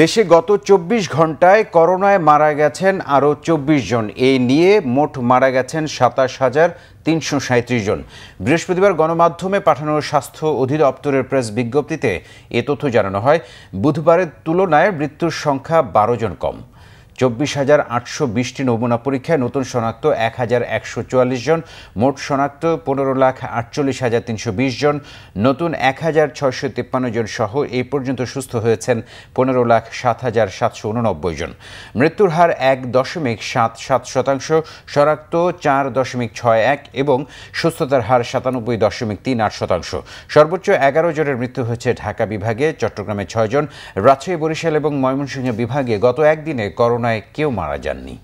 দেশে গত চব্বিশ ঘন্টায় করোনায় মারা গেছেন আরও চব্বিশ জন এই নিয়ে মোট মারা গেছেন সাতাশ হাজার তিনশো সাঁত্রিশ জন বৃহস্পতিবার গণমাধ্যমে পাঠানো স্বাস্থ্য অধিদপ্তরের প্রেস বিজ্ঞপ্তিতে এ তথ্য জানানো হয় বুধবারের তুলনায় মৃত্যুর সংখ্যা বারো জন কম চব্বিশ হাজার আটশো বিশটি নমুনা পরীক্ষায় নতুন শনাক্ত এক হাজার একশো চুয়াল্লিশ জন মোট শনাক্ত পনেরো লাখ আটচল্লিশ হাজার তিনশো বিশ জন নতুন এক হাজার ছয়শো তিপ্পান্ন জন সহ এই পর্যন্ত সুস্থ হয়েছেন পনেরো লাখ সাত হাজার সাতশো উননব্বই জন মৃত্যুর হার এক দশমিক সাত সাত শতাংশ শনাক্ত চার দশমিক ছয় এক এবং সুস্থতার হার সাতানব্বই দশমিক তিন আট শতাংশ সর্বোচ্চ এগারো জনের মৃত্যু হয়েছে ঢাকা বিভাগে চট্টগ্রামে ছয়জন রাজশাহী বরিশাল এবং ময়মনসিংহ বিভাগে গত একদিনে করোনা ঘটনায় কেউ মারা যাননি